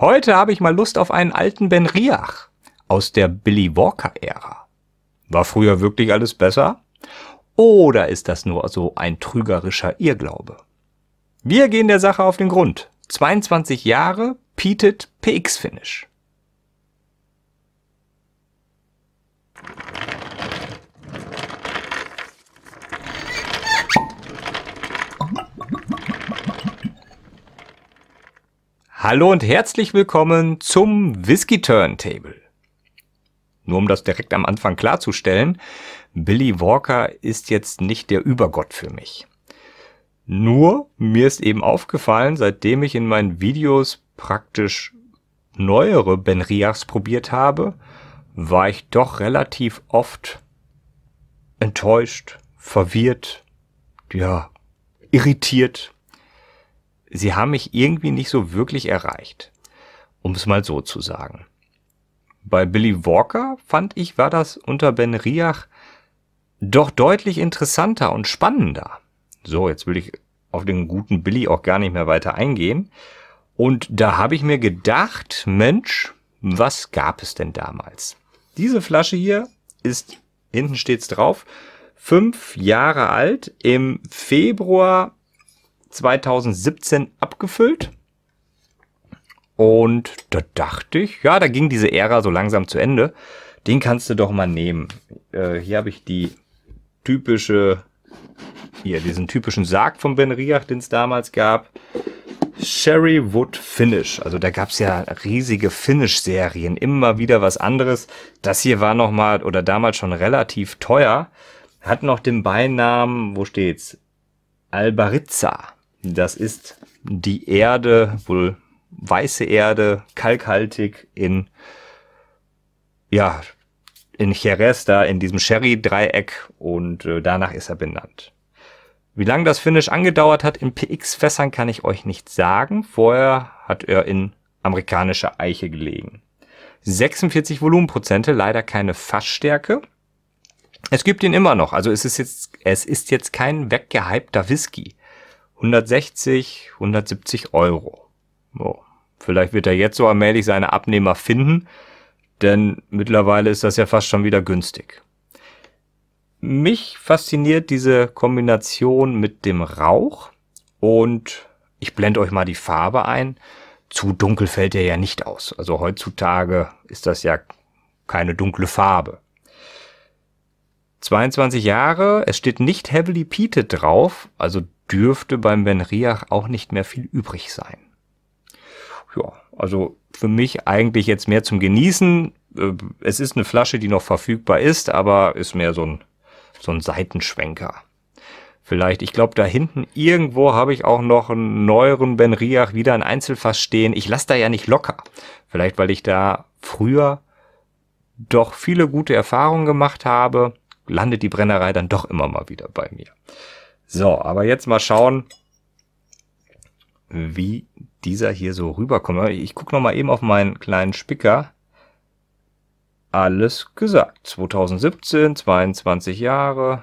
Heute habe ich mal Lust auf einen alten Ben Riach aus der Billy Walker-Ära. War früher wirklich alles besser? Oder ist das nur so ein trügerischer Irrglaube? Wir gehen der Sache auf den Grund. 22 Jahre Peated PX Finish. Hallo und herzlich willkommen zum Whisky Turntable. Nur um das direkt am Anfang klarzustellen, Billy Walker ist jetzt nicht der Übergott für mich. Nur mir ist eben aufgefallen, seitdem ich in meinen Videos praktisch neuere Benrias probiert habe, war ich doch relativ oft enttäuscht, verwirrt, ja, irritiert sie haben mich irgendwie nicht so wirklich erreicht, um es mal so zu sagen. Bei Billy Walker fand ich, war das unter Ben Riach doch deutlich interessanter und spannender. So, jetzt will ich auf den guten Billy auch gar nicht mehr weiter eingehen. Und da habe ich mir gedacht, Mensch, was gab es denn damals? Diese Flasche hier ist, hinten steht's drauf, fünf Jahre alt. Im Februar 2017 abgefüllt. Und da dachte ich, ja, da ging diese Ära so langsam zu Ende. Den kannst du doch mal nehmen. Äh, hier habe ich die typische, hier diesen typischen Sarg von Ben Riach, den es damals gab. Sherry Wood Finish. Also da gab es ja riesige Finish-Serien, immer wieder was anderes. Das hier war nochmal oder damals schon relativ teuer. Hat noch den Beinamen, wo steht's? Albaritza. Das ist die Erde, wohl weiße Erde, kalkhaltig in, ja, in Jerez, da in diesem Sherry-Dreieck und äh, danach ist er benannt. Wie lange das Finish angedauert hat in PX-Fässern kann ich euch nicht sagen. Vorher hat er in amerikanischer Eiche gelegen. 46 Volumenprozente, leider keine Fassstärke. Es gibt ihn immer noch, also es ist jetzt, es ist jetzt kein weggehypter Whisky. 160, 170 Euro. Oh, Vielleicht wird er jetzt so allmählich seine Abnehmer finden, denn mittlerweile ist das ja fast schon wieder günstig. Mich fasziniert diese Kombination mit dem Rauch und ich blende euch mal die Farbe ein. Zu dunkel fällt er ja nicht aus. Also heutzutage ist das ja keine dunkle Farbe. 22 Jahre, es steht nicht heavily peated drauf, also dürfte beim Ben Riach auch nicht mehr viel übrig sein. Ja, also für mich eigentlich jetzt mehr zum Genießen. Äh, es ist eine Flasche, die noch verfügbar ist, aber ist mehr so ein, so ein Seitenschwenker. Vielleicht, ich glaube, da hinten irgendwo habe ich auch noch einen neueren Ben Riach wieder ein Einzelfass stehen. Ich lasse da ja nicht locker. Vielleicht, weil ich da früher doch viele gute Erfahrungen gemacht habe, landet die Brennerei dann doch immer mal wieder bei mir. So, aber jetzt mal schauen, wie dieser hier so rüberkommt. Ich gucke nochmal eben auf meinen kleinen Spicker. Alles gesagt. 2017, 22 Jahre,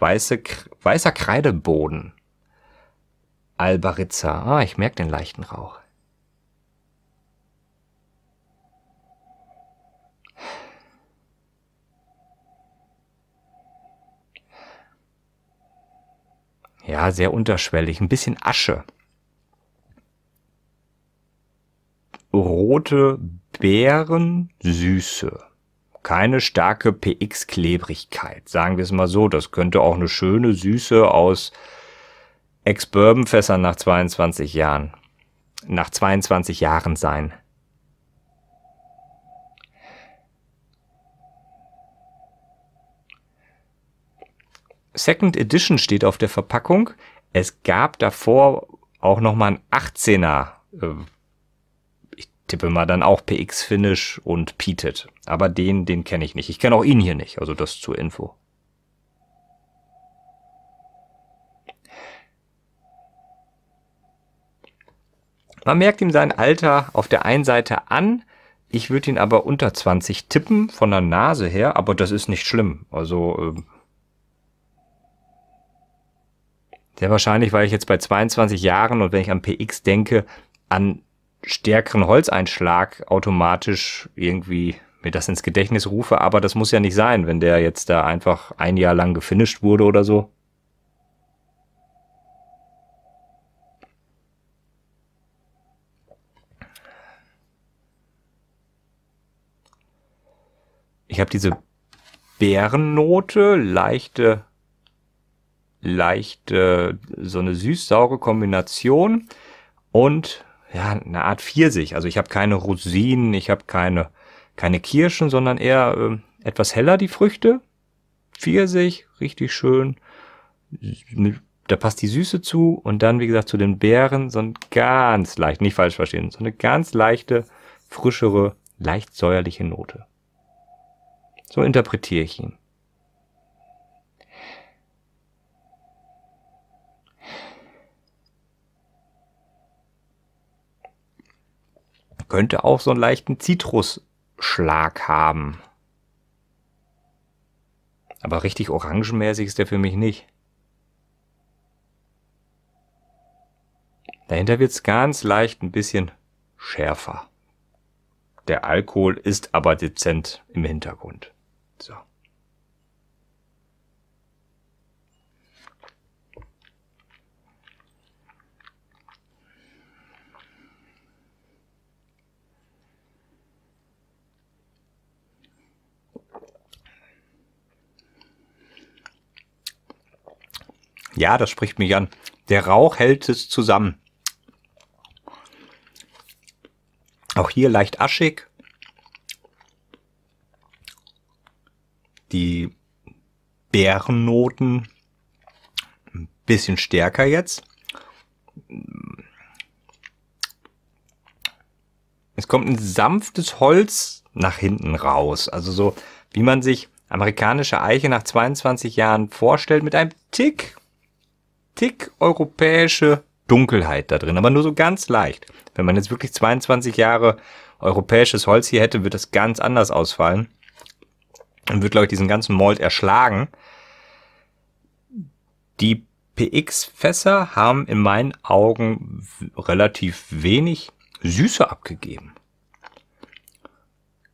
weiße, weißer Kreideboden. Albaritza. Ah, ich merke den leichten Rauch. ja, sehr unterschwellig, ein bisschen Asche. Rote Beeren, Süße. Keine starke PX-Klebrigkeit, sagen wir es mal so. Das könnte auch eine schöne Süße aus Ex-Bourbon-Fässern nach 22 Jahren, nach 22 Jahren sein. Second Edition steht auf der Verpackung. Es gab davor auch nochmal ein 18er. Äh, ich tippe mal dann auch PX Finish und Peated. Aber den, den kenne ich nicht. Ich kenne auch ihn hier nicht. Also das zur Info. Man merkt ihm sein Alter auf der einen Seite an. Ich würde ihn aber unter 20 tippen von der Nase her, aber das ist nicht schlimm. Also ähm, Sehr wahrscheinlich, weil ich jetzt bei 22 Jahren und wenn ich an PX denke, an stärkeren Holzeinschlag automatisch irgendwie mir das ins Gedächtnis rufe, aber das muss ja nicht sein, wenn der jetzt da einfach ein Jahr lang gefinisht wurde oder so. Ich habe diese Bärennote, leichte leicht äh, so eine süß-saure Kombination und ja, eine Art Pfirsich. Also ich habe keine Rosinen, ich habe keine, keine Kirschen, sondern eher äh, etwas heller die Früchte. Pfirsich, richtig schön. Da passt die Süße zu und dann, wie gesagt, zu den Beeren so ein ganz leicht, nicht falsch verstehen, so eine ganz leichte, frischere, leicht säuerliche Note. So interpretiere ich ihn. könnte auch so einen leichten Zitrusschlag haben. Aber richtig orangenmäßig ist der für mich nicht. Dahinter wird es ganz leicht ein bisschen schärfer. Der Alkohol ist aber dezent im Hintergrund. So. Ja, das spricht mich an. Der Rauch hält es zusammen. Auch hier leicht aschig. Die Bärennoten ein bisschen stärker jetzt. Es kommt ein sanftes Holz nach hinten raus. Also so, wie man sich amerikanische Eiche nach 22 Jahren vorstellt, mit einem Tick Tick europäische Dunkelheit da drin, aber nur so ganz leicht. Wenn man jetzt wirklich 22 Jahre europäisches Holz hier hätte, wird das ganz anders ausfallen und wird, glaube ich, diesen ganzen Mold erschlagen. Die PX-Fässer haben in meinen Augen relativ wenig Süße abgegeben.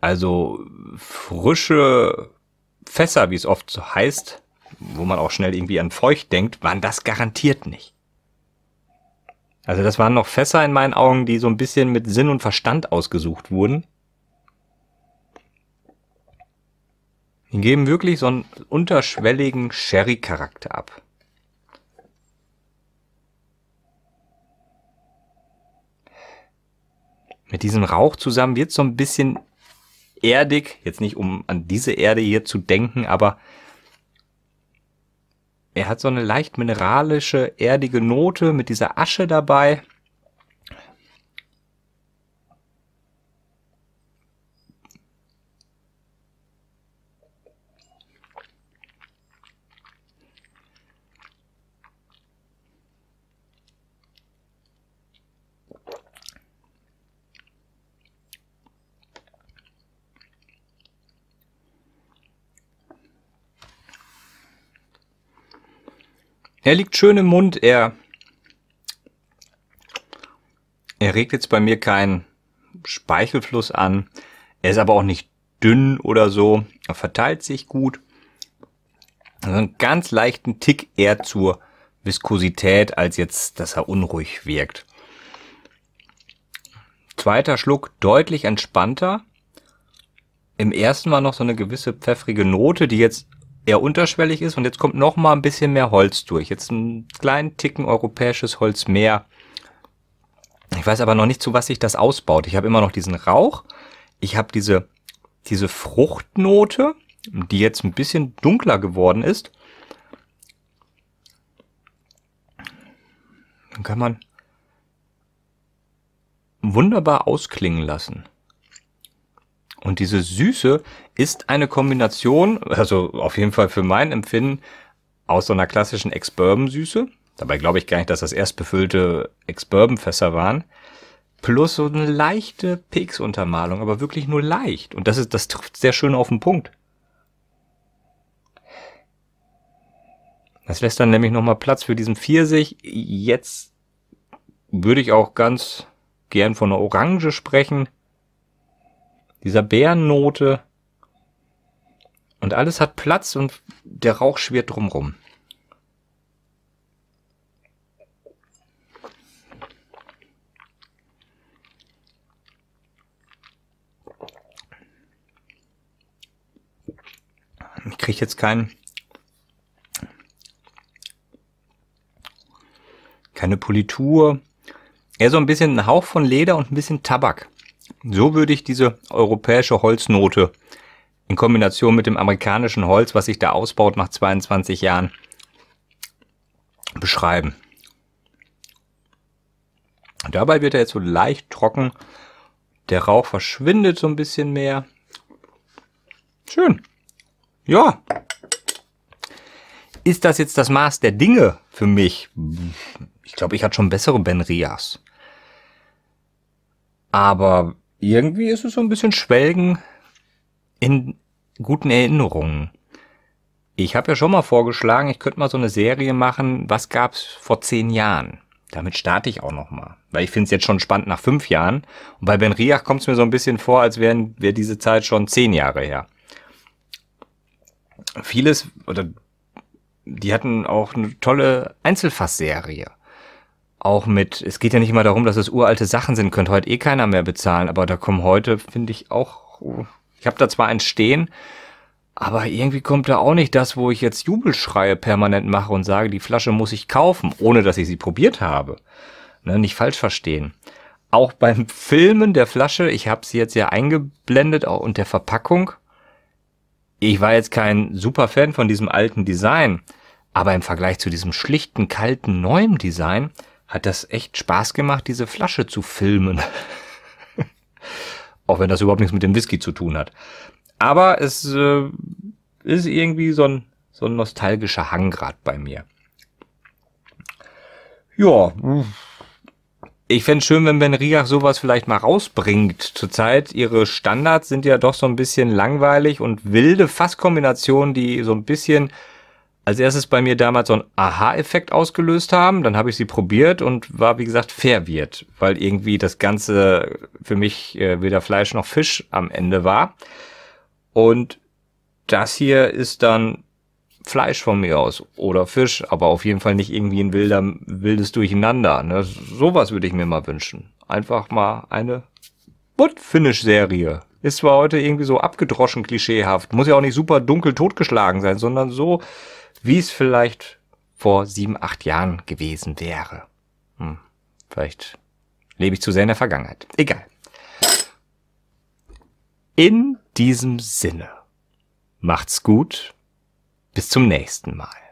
Also frische Fässer, wie es oft so heißt, wo man auch schnell irgendwie an feucht denkt, waren das garantiert nicht. Also das waren noch Fässer in meinen Augen, die so ein bisschen mit Sinn und Verstand ausgesucht wurden. Die geben wirklich so einen unterschwelligen Sherry-Charakter ab. Mit diesem Rauch zusammen wird so ein bisschen erdig, jetzt nicht um an diese Erde hier zu denken, aber er hat so eine leicht mineralische, erdige Note mit dieser Asche dabei. Er liegt schön im Mund, er, er regt jetzt bei mir keinen Speichelfluss an. Er ist aber auch nicht dünn oder so. Er verteilt sich gut. Also einen ganz leichten Tick eher zur Viskosität, als jetzt, dass er unruhig wirkt. Zweiter Schluck deutlich entspannter. Im ersten war noch so eine gewisse pfeffrige Note, die jetzt eher unterschwellig ist und jetzt kommt noch mal ein bisschen mehr Holz durch. Jetzt einen kleinen Ticken europäisches Holz mehr. Ich weiß aber noch nicht, zu was sich das ausbaut. Ich habe immer noch diesen Rauch. Ich habe diese, diese Fruchtnote, die jetzt ein bisschen dunkler geworden ist. Dann kann man wunderbar ausklingen lassen. Und diese Süße ist eine Kombination, also auf jeden Fall für mein Empfinden, aus so einer klassischen Ex-Bourbon-Süße. Dabei glaube ich gar nicht, dass das erst befüllte Ex-Bourbon-Fässer waren. Plus so eine leichte Pix-Untermalung, aber wirklich nur leicht. Und das ist, das trifft sehr schön auf den Punkt. Das lässt dann nämlich nochmal Platz für diesen Pfirsich. Jetzt würde ich auch ganz gern von einer Orange sprechen dieser Bärennote. Und alles hat Platz und der Rauch schwirrt drumrum. Ich kriege jetzt keinen keine Politur. Eher so ein bisschen ein Hauch von Leder und ein bisschen Tabak. So würde ich diese europäische Holznote in Kombination mit dem amerikanischen Holz, was sich da ausbaut nach 22 Jahren, beschreiben. Dabei wird er jetzt so leicht trocken. Der Rauch verschwindet so ein bisschen mehr. Schön. Ja. Ist das jetzt das Maß der Dinge für mich? Ich glaube, ich hatte schon bessere Benrias. Aber irgendwie ist es so ein bisschen Schwelgen in guten Erinnerungen. Ich habe ja schon mal vorgeschlagen, ich könnte mal so eine Serie machen, was gab's vor zehn Jahren? Damit starte ich auch nochmal. weil ich finde es jetzt schon spannend nach fünf Jahren. Und bei Ben Riach kommt es mir so ein bisschen vor, als wären wir diese Zeit schon zehn Jahre her. Vieles, oder die hatten auch eine tolle Einzelfassserie. serie auch mit, es geht ja nicht mal darum, dass es uralte Sachen sind, könnte heute eh keiner mehr bezahlen, aber da kommen heute, finde ich auch, ich habe da zwar einen stehen, aber irgendwie kommt da auch nicht das, wo ich jetzt Jubelschreie permanent mache und sage, die Flasche muss ich kaufen, ohne dass ich sie probiert habe. Ne, nicht falsch verstehen. Auch beim Filmen der Flasche, ich habe sie jetzt ja eingeblendet auch, und der Verpackung. Ich war jetzt kein super Fan von diesem alten Design, aber im Vergleich zu diesem schlichten, kalten, neuen Design hat das echt Spaß gemacht, diese Flasche zu filmen. Auch wenn das überhaupt nichts mit dem Whisky zu tun hat. Aber es äh, ist irgendwie so ein, so ein nostalgischer Hanggrad bei mir. Ja, ich fände schön, wenn Ben Riach sowas vielleicht mal rausbringt. Zurzeit, ihre Standards sind ja doch so ein bisschen langweilig und wilde Fasskombinationen, die so ein bisschen als erstes bei mir damals so ein Aha-Effekt ausgelöst haben. Dann habe ich sie probiert und war, wie gesagt, verwirrt, weil irgendwie das Ganze für mich äh, weder Fleisch noch Fisch am Ende war. Und das hier ist dann Fleisch von mir aus oder Fisch, aber auf jeden Fall nicht irgendwie ein wilder, wildes Durcheinander. Ne? Sowas würde ich mir mal wünschen. Einfach mal eine Butt-Finish-Serie. Ist zwar heute irgendwie so abgedroschen, klischeehaft, muss ja auch nicht super dunkel totgeschlagen sein, sondern so wie es vielleicht vor sieben, acht Jahren gewesen wäre. Hm, vielleicht lebe ich zu sehr in der Vergangenheit. Egal. In diesem Sinne, macht's gut, bis zum nächsten Mal.